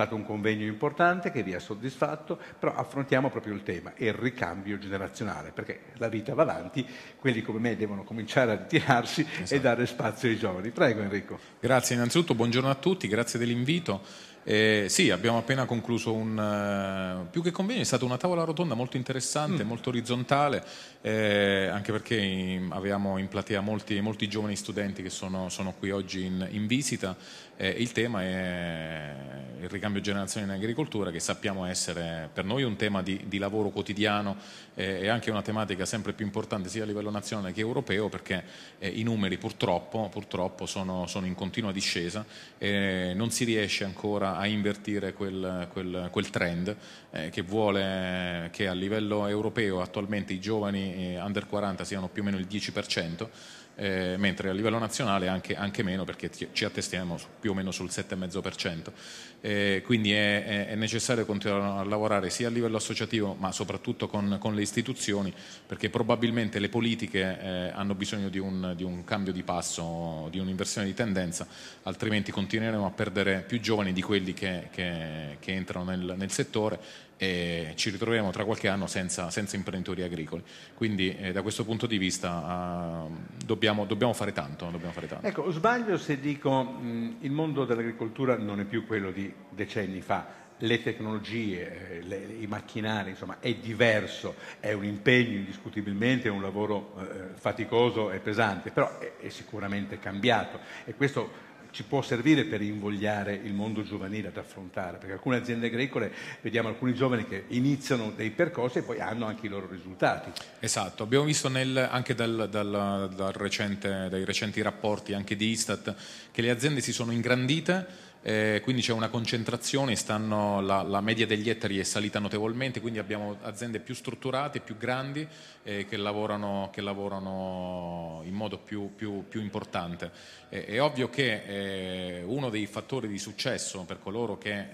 stato un convegno importante che vi ha soddisfatto, però affrontiamo proprio il tema, il ricambio generazionale, perché la vita va avanti, quelli come me devono cominciare a ritirarsi esatto. e dare spazio ai giovani. Prego Enrico. Grazie innanzitutto, buongiorno a tutti, grazie dell'invito. Eh, sì, abbiamo appena concluso un uh, più che convegno, è stata una tavola rotonda molto interessante, mm. molto orizzontale, eh, anche perché in, avevamo in platea molti, molti, giovani studenti che sono, sono qui oggi in, in visita. Eh, il tema è il ricambio cambio generazione in agricoltura che sappiamo essere per noi un tema di, di lavoro quotidiano eh, e anche una tematica sempre più importante sia a livello nazionale che europeo perché eh, i numeri purtroppo, purtroppo sono, sono, in continua discesa e non si riesce ancora a invertire quel, quel, quel trend eh, che vuole che a livello europeo attualmente i giovani eh, under 40 siano più o meno il 10% eh, mentre a livello nazionale anche, anche meno perché ci attestiamo più o meno sul 7,5%. Eh, quindi è, è, necessario continuare a lavorare sia a livello associativo ma soprattutto con, con le istituzioni perché probabilmente le politiche eh, hanno bisogno di un, di un, cambio di passo, di un'inversione di tendenza, altrimenti continueremo a perdere più giovani di quelli che, che, che entrano nel, nel settore e ci ritroviamo tra qualche anno senza, senza imprenditori agricoli. Quindi eh, da questo punto di vista eh, dobbiamo, dobbiamo, fare tanto, dobbiamo, fare tanto, Ecco, sbaglio se dico mh, il mondo dell'agricoltura non è più quello di decenni fa, le tecnologie, eh, le, i macchinari, insomma, è diverso, è un impegno indiscutibilmente, è un lavoro eh, faticoso e pesante, però è, è, sicuramente cambiato e questo ci può servire per invogliare il mondo giovanile ad affrontare, perché alcune aziende agricole, vediamo alcuni giovani che iniziano dei percorsi e poi hanno anche i loro risultati. Esatto, abbiamo visto nel, anche dal, dal, dal recente, dai recenti rapporti anche di Istat che le aziende si sono ingrandite eh, quindi c'è una concentrazione, stanno, la, la, media degli ettari è salita notevolmente, quindi abbiamo aziende più strutturate, più grandi, eh, che, lavorano, che, lavorano, in modo più, più, più importante. Eh, è ovvio che eh, uno dei fattori di successo per coloro che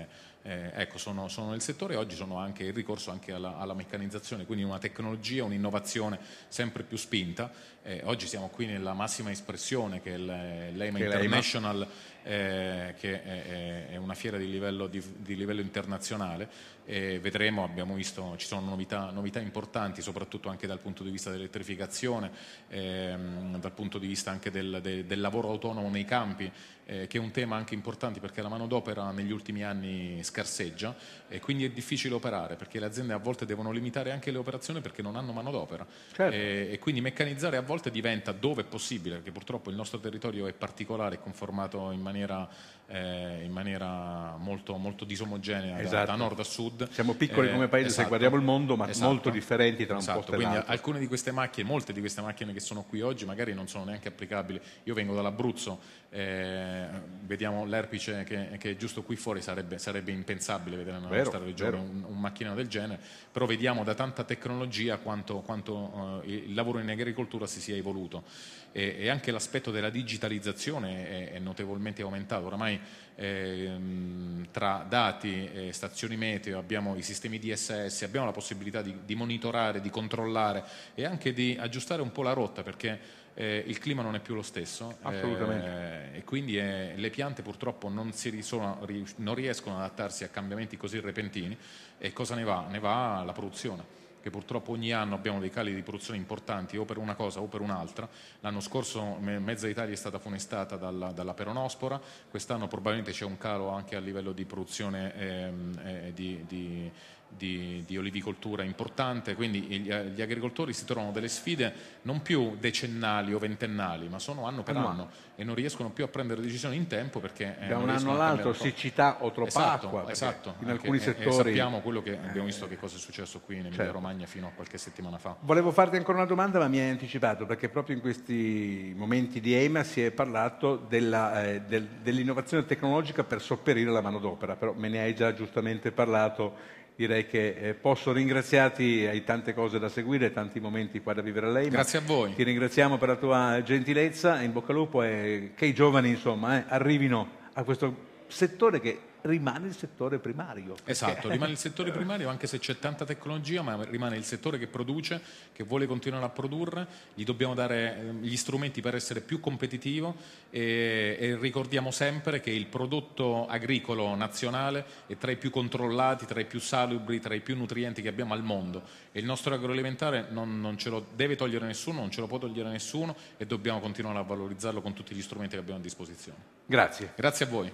eh, eh, ecco, sono, sono, nel settore e oggi sono anche il ricorso anche alla, alla, meccanizzazione, quindi una tecnologia, un'innovazione sempre più spinta. Eh, oggi siamo qui nella massima espressione che è eh, l'EMA che International, eh, che è, è, una fiera di livello, di, di livello internazionale. vedremo, abbiamo visto, ci sono novità, novità, importanti, soprattutto anche dal punto di vista dell'elettrificazione, ehm, dal punto di vista anche del, de, del lavoro autonomo nei campi eh, che è un tema anche importante perché la manodopera negli ultimi anni scarseggia e quindi è difficile operare perché le aziende a volte devono limitare anche le operazioni perché non hanno manodopera certo. e, eh, e, quindi meccanizzare a volte diventa dove è possibile, perché purtroppo il nostro territorio è particolare, è conformato in maniera, eh, in maniera molto, molto, disomogenea esatto. da, da, nord a sud. Siamo piccoli eh, come paese esatto. se guardiamo il mondo ma esatto. molto differenti tra un esatto. posto e quindi l'altro. Alcune di queste macchine, molte di queste macchine che sono qui oggi magari non sono neanche applicabili. Io vengo dall'Abruzzo. Eh, eh, vediamo l'erpice che, che, è giusto qui fuori, sarebbe, sarebbe impensabile vedere nella vero, nostra regione un, un, macchinino del genere, però vediamo da tanta tecnologia quanto, quanto eh, il lavoro in agricoltura si sia evoluto e, e anche l'aspetto della digitalizzazione è, è notevolmente aumentato, oramai eh, tra dati, e stazioni meteo, abbiamo i sistemi DSS, abbiamo la possibilità di, di monitorare, di controllare e anche di aggiustare un po' la rotta perché eh, il clima non è più lo stesso. Assolutamente. Eh, e quindi è, le piante purtroppo non, risono, non, riescono ad adattarsi a cambiamenti così repentini e cosa ne va? Ne va la produzione che purtroppo ogni anno abbiamo dei cali di produzione importanti o per una cosa o per un'altra. L'anno scorso mezza Italia è stata funestata dalla, dalla peronospora, quest'anno probabilmente c'è un calo anche a livello di produzione ehm, eh, di, di di, di, olivicoltura importante, quindi eh, gli, agricoltori si trovano delle sfide non più decennali o ventennali, ma sono anno per anno e non riescono più a prendere decisioni in tempo perché... Eh, da un anno all'altro siccità o troppa esatto, acqua. Esatto, in alcuni e, settori... E sappiamo quello che abbiamo visto che eh. cosa è successo qui in Emilia certo. Romagna fino a qualche settimana fa. Volevo farti ancora una domanda ma mi hai anticipato perché proprio in questi momenti di EMA si è parlato della, eh, del, dell'innovazione tecnologica per sopperire la manodopera, però me ne hai già giustamente parlato direi che eh, posso ringraziarti, hai tante cose da seguire, tanti momenti qua da vivere a lei. Grazie a voi. Ti ringraziamo per la tua gentilezza, in bocca al lupo e che i giovani insomma eh, arrivino a questo settore che rimane il settore primario. Esatto, rimane il settore primario anche se c'è tanta tecnologia, ma rimane il settore che produce, che vuole continuare a produrre, gli dobbiamo dare ehm, gli strumenti per essere più competitivo e, e ricordiamo sempre che il prodotto agricolo nazionale è tra i più controllati, tra i più salubri, tra i più nutrienti che abbiamo al mondo e il nostro agroalimentare non, non ce lo deve togliere nessuno, non ce lo può togliere nessuno e dobbiamo continuare a valorizzarlo con tutti gli strumenti che abbiamo a disposizione. Grazie. Grazie a voi.